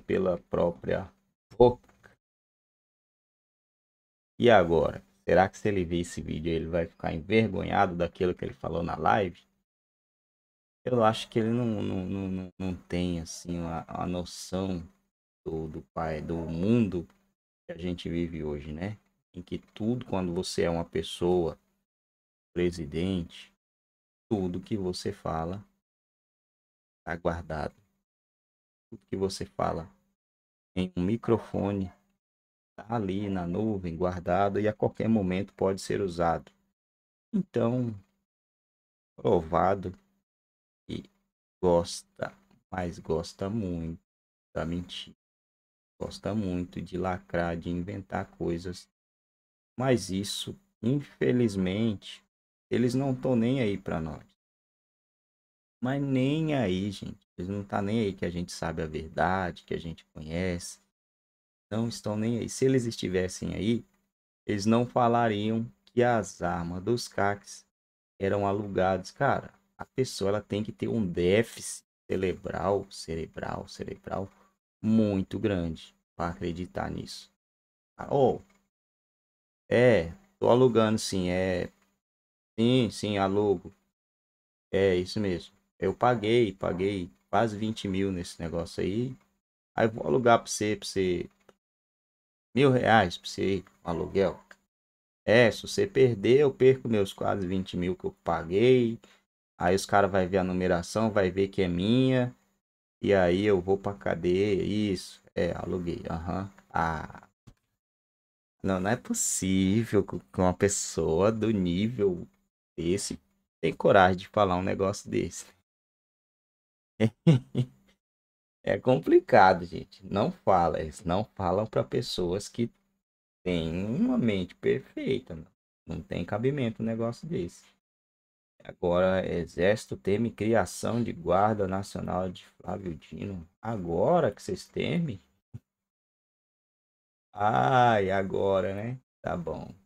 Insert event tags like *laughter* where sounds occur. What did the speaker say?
pela própria boca. E agora? Será que se ele ver esse vídeo ele vai ficar envergonhado daquilo que ele falou na live? Eu acho que ele não, não, não, não tem assim a, a noção do, do pai do mundo que a gente vive hoje, né? Em que tudo quando você é uma pessoa presidente, tudo que você fala está guardado tudo que você fala em um microfone está ali na nuvem, guardado e a qualquer momento pode ser usado. Então, provado que gosta, mas gosta muito da mentira. Gosta muito de lacrar, de inventar coisas. Mas isso, infelizmente, eles não estão nem aí para nós. Mas nem aí, gente. Eles não tá nem aí que a gente sabe a verdade, que a gente conhece. Não estão nem aí. Se eles estivessem aí, eles não falariam que as armas dos CACs eram alugadas. Cara, a pessoa ela tem que ter um déficit cerebral, cerebral, cerebral muito grande para acreditar nisso. Ou, oh, ah, é, tô alugando sim, é. Sim, sim, alugo. É isso mesmo. Eu paguei, paguei quase 20 mil nesse negócio aí. Aí vou alugar pra você, pra você. Mil reais pra você, um aluguel. É, se você perder, eu perco meus quase 20 mil que eu paguei. Aí os caras vão ver a numeração, vai ver que é minha. E aí eu vou pra cadeia. Isso. É, aluguei. Aham. Uhum. Ah. Não, não é possível que uma pessoa do nível desse tem coragem de falar um negócio desse. *laughs* é complicado, gente. Não fala. Eles não falam para pessoas que têm uma mente perfeita. Não, não tem cabimento um negócio desse. Agora, Exército teme criação de Guarda Nacional de Flávio Dino. Agora que vocês temem? *laughs* Ai, agora, né? Tá bom.